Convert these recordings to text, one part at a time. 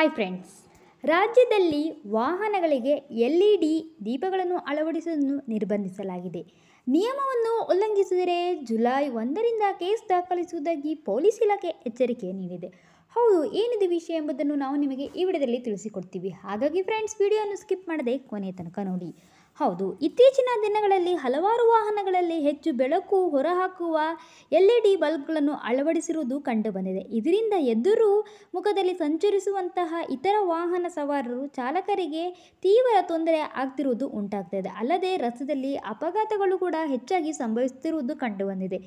hi friends ರಾಜ್ಯದಲ್ಲಿ ವಾಹನಗಳಿಗೆ L E D ದೀಪಗಳನ್ನು ಅಳವಡಿಸುವುದನ್ನು ನಿರ್ಬಂಧಿಸಲಾಗಿದೆ ನಿಯಮವನ್ನು ಉಲ್ಲಂಘಿಸಿದರೆ ಜುಲೈ ಒಂದರಿಂದ ಕೇಸ್ ದಾಖಲಿಸುವುದಾಗಿ ಪೊಲೀಸ್ ಇಲಾಖೆ ಎಚ್ಚರಿಕೆ ನೀಡಿದೆ ಹೌದು ಏನಿದೆ ವಿಷಯ ಎಂಬುದನ್ನು ನಾವು ನಿಮಗೆ ಈ ವಿಡಿಯೋದಲ್ಲಿ ತಿಳಿಸಿಕೊಡ್ತೀವಿ ಹಾಗಾಗಿ ಫ್ರೆಂಡ್ಸ್ ವಿಡಿಯೋನ್ನು ಸ್ಕಿಪ್ ಮಾಡದೆ ಕೊನೆಯ ತನಕ ನೋಡಿ ಹೌದು ಇತ್ತೀಚಿನ ದಿನಗಳಲ್ಲಿ ಹಲವಾರು ವಾಹನಗಳಲ್ಲಿ ಹೆಚ್ಚು ಬೆಳಕು ಹೊರಹಾಕುವ ಎಲ್ ಇ ಡಿ ಬಲ್ಬ್ಗಳನ್ನು ಅಳವಡಿಸಿರುವುದು ಕಂಡುಬಂದಿದೆ ಇದರಿಂದ ಎದುರು ಮುಖದಲ್ಲಿ ಸಂಚರಿಸುವಂತಹ ಇತರ ವಾಹನ ಸವಾರರು ಚಾಲಕರಿಗೆ ತೀವ್ರ ತೊಂದರೆ ಆಗ್ತಿರುವುದು ಉಂಟಾಗ್ತದೆ ಅಲ್ಲದೆ ರಸ್ತೆಯಲ್ಲಿ ಅಪಘಾತಗಳು ಕೂಡ ಹೆಚ್ಚಾಗಿ ಸಂಭವಿಸುತ್ತಿರುವುದು ಕಂಡುಬಂದಿದೆ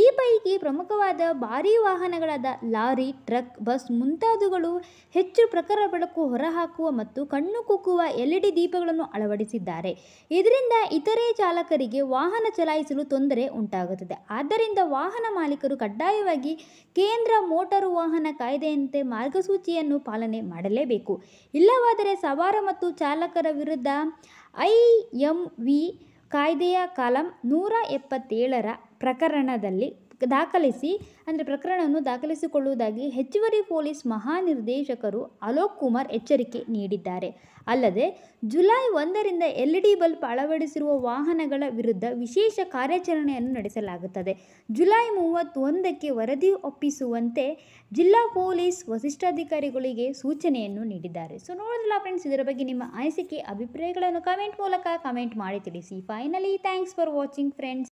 ಈ ಪೈಕಿ ಪ್ರಮುಖವಾದ ಭಾರೀ ವಾಹನಗಳಾದ ಲಾರಿ ಟ್ರಕ್ ಬಸ್ ಮುಂತಾದವುಗಳು ಹೆಚ್ಚು ಪ್ರಖರ ಬೆಳಕು ಹೊರಹಾಕುವ ಮತ್ತು ಕಣ್ಣು ಕುಕ್ಕುವ ಎಲ್ ಇ ಡಿ ದೀಪಗಳನ್ನು ಅಳವಡಿಸಿದ್ದಾರೆ ಇದರಿಂದ ಇತರೆ ಚಾಲಕರಿಗೆ ವಾಹನ ಚಲಾಯಿಸಲು ತೊಂದರೆ ಉಂಟಾಗುತ್ತದೆ ಆದ್ದರಿಂದ ವಾಹನ ಮಾಲೀಕರು ಕಡ್ಡಾಯವಾಗಿ ಕೇಂದ್ರ ಮೋಟಾರು ವಾಹನ ಕಾಯ್ದೆಯಂತೆ ಮಾರ್ಗಸೂಚಿಯನ್ನು ಪಾಲನೆ ಮಾಡಲೇಬೇಕು ಇಲ್ಲವಾದರೆ ಸವಾರ ಮತ್ತು ಚಾಲಕರ ವಿರುದ್ಧ ಐ ಎಂ ವಿ ಕಾಯ್ದೆಯ ಕಾಲಂ ನೂರ ಎಪ್ಪತ್ತೇಳರ ಪ್ರಕರಣದಲ್ಲಿ ದಾಖಲಿಸಿ ಅಂದರೆ ಪ್ರಕರಣವನ್ನು ದಾಖಲಿಸಿಕೊಳ್ಳುವುದಾಗಿ ಹೆಚ್ಚುವರಿ ಪೊಲೀಸ್ ಮಹಾನಿರ್ದೇಶಕರು ಅಲೋಕ್ ಕುಮಾರ್ ಎಚ್ಚರಿಕೆ ನೀಡಿದ್ದಾರೆ ಅಲ್ಲದೆ ಜುಲೈ ಒಂದರಿಂದ ಎಲ್ ಡಿ ಬಲ್ಬ್ ಅಳವಡಿಸಿರುವ ವಾಹನಗಳ ವಿರುದ್ಧ ವಿಶೇಷ ಕಾರ್ಯಾಚರಣೆಯನ್ನು ನಡೆಸಲಾಗುತ್ತದೆ ಜುಲೈ ಮೂವತ್ತೊಂದಕ್ಕೆ ವರದಿ ಒಪ್ಪಿಸುವಂತೆ ಜಿಲ್ಲಾ ಪೊಲೀಸ್ ವರಿಷ್ಠಾಧಿಕಾರಿಗಳಿಗೆ ಸೂಚನೆಯನ್ನು ನೀಡಿದ್ದಾರೆ ಸೊ ನೋಡಿದ್ರಲ್ಲ ಫ್ರೆಂಡ್ಸ್ ಇದರ ಬಗ್ಗೆ ನಿಮ್ಮ ಅನಿಸಿಕೆ ಅಭಿಪ್ರಾಯಗಳನ್ನು ಕಮೆಂಟ್ ಮೂಲಕ ಕಮೆಂಟ್ ಮಾಡಿ ತಿಳಿಸಿ finally thanks for watching friends